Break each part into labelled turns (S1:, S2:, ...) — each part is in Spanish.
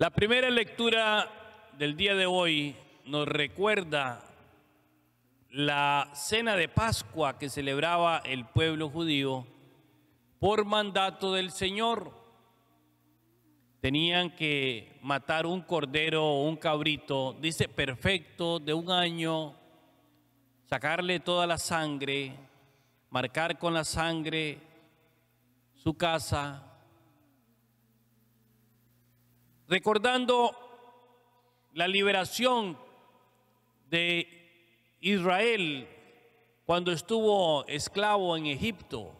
S1: La primera lectura del día de hoy nos recuerda la cena de Pascua que celebraba el pueblo judío por mandato del Señor. Tenían que matar un cordero o un cabrito, dice perfecto, de un año, sacarle toda la sangre, marcar con la sangre su casa, recordando la liberación de Israel cuando estuvo esclavo en Egipto.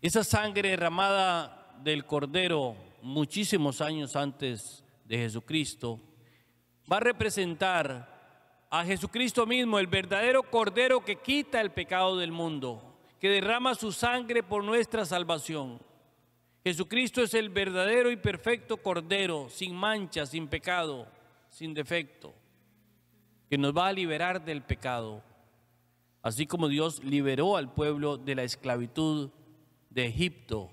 S1: Esa sangre derramada del Cordero muchísimos años antes de Jesucristo va a representar a Jesucristo mismo, el verdadero Cordero que quita el pecado del mundo, que derrama su sangre por nuestra salvación. Jesucristo es el verdadero y perfecto Cordero, sin mancha, sin pecado, sin defecto, que nos va a liberar del pecado, así como Dios liberó al pueblo de la esclavitud de Egipto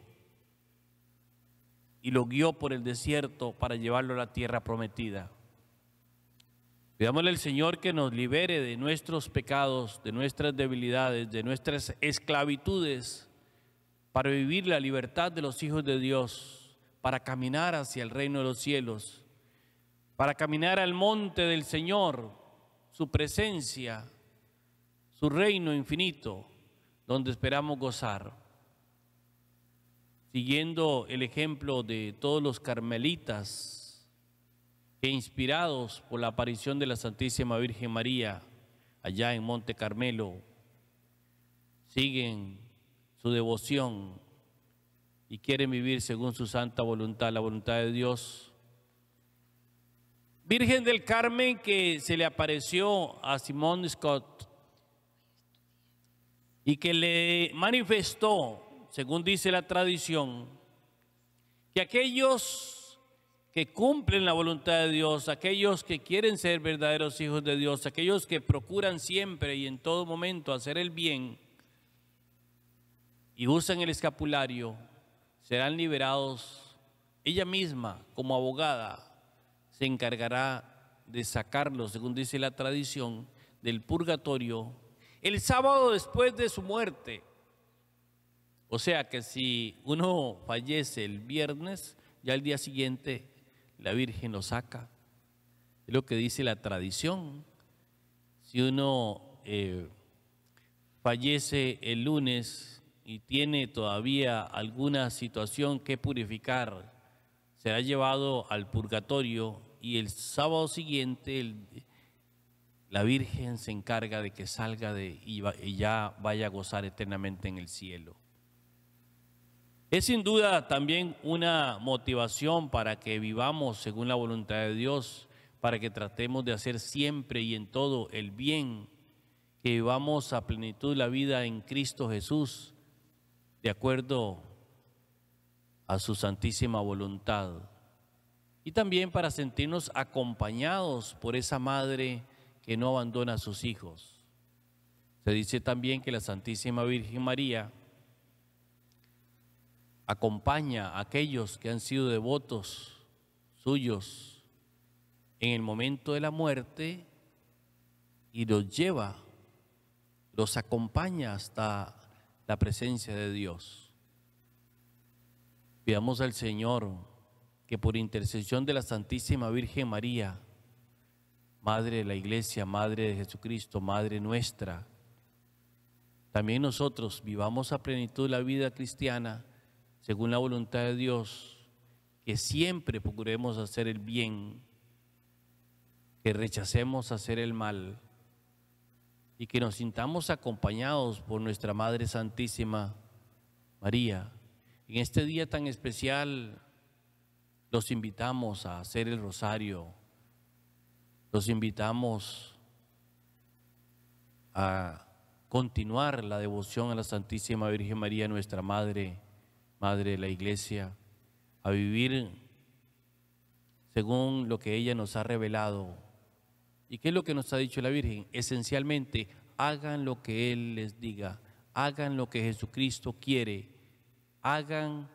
S1: y lo guió por el desierto para llevarlo a la tierra prometida. Pidámosle al Señor que nos libere de nuestros pecados, de nuestras debilidades, de nuestras esclavitudes para vivir la libertad de los hijos de Dios, para caminar hacia el reino de los cielos, para caminar al monte del Señor, su presencia, su reino infinito, donde esperamos gozar. Siguiendo el ejemplo de todos los carmelitas, que inspirados por la aparición de la Santísima Virgen María allá en Monte Carmelo, siguen su devoción y quieren vivir según su santa voluntad, la voluntad de Dios. Virgen del Carmen que se le apareció a Simón Scott y que le manifestó, según dice la tradición, que aquellos que cumplen la voluntad de Dios, aquellos que quieren ser verdaderos hijos de Dios, aquellos que procuran siempre y en todo momento hacer el bien, y usan el escapulario serán liberados. Ella misma, como abogada, se encargará de sacarlos, según dice la tradición, del purgatorio el sábado después de su muerte. O sea que si uno fallece el viernes, ya el día siguiente la Virgen lo saca. Es lo que dice la tradición. Si uno eh, fallece el lunes, y tiene todavía alguna situación que purificar, será llevado al purgatorio y el sábado siguiente la Virgen se encarga de que salga de, y, y ya vaya a gozar eternamente en el cielo. Es sin duda también una motivación para que vivamos según la voluntad de Dios, para que tratemos de hacer siempre y en todo el bien, que vivamos a plenitud la vida en Cristo Jesús, de acuerdo a su santísima voluntad. Y también para sentirnos acompañados por esa madre que no abandona a sus hijos. Se dice también que la Santísima Virgen María acompaña a aquellos que han sido devotos suyos en el momento de la muerte y los lleva, los acompaña hasta la presencia de Dios. Pidamos al Señor que por intercesión de la Santísima Virgen María, Madre de la Iglesia, Madre de Jesucristo, Madre nuestra, también nosotros vivamos a plenitud la vida cristiana según la voluntad de Dios, que siempre procuremos hacer el bien, que rechacemos hacer el mal y que nos sintamos acompañados por nuestra Madre Santísima María. En este día tan especial los invitamos a hacer el rosario, los invitamos a continuar la devoción a la Santísima Virgen María, nuestra Madre, Madre de la Iglesia, a vivir según lo que ella nos ha revelado ¿Y qué es lo que nos ha dicho la Virgen? Esencialmente, hagan lo que Él les diga, hagan lo que Jesucristo quiere, hagan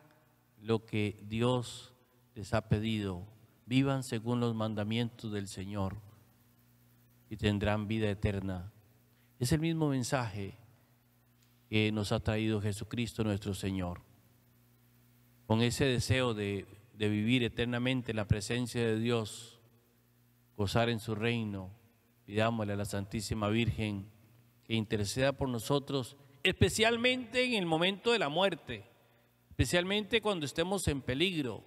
S1: lo que Dios les ha pedido, vivan según los mandamientos del Señor y tendrán vida eterna. Es el mismo mensaje que nos ha traído Jesucristo nuestro Señor. Con ese deseo de, de vivir eternamente en la presencia de Dios, gozar en su reino. Pidámosle a la Santísima Virgen que interceda por nosotros, especialmente en el momento de la muerte, especialmente cuando estemos en peligro,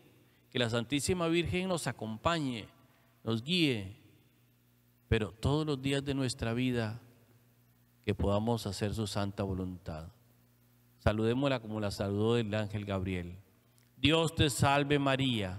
S1: que la Santísima Virgen nos acompañe, nos guíe, pero todos los días de nuestra vida que podamos hacer su santa voluntad. Saludémosla como la saludó el ángel Gabriel. Dios te salve María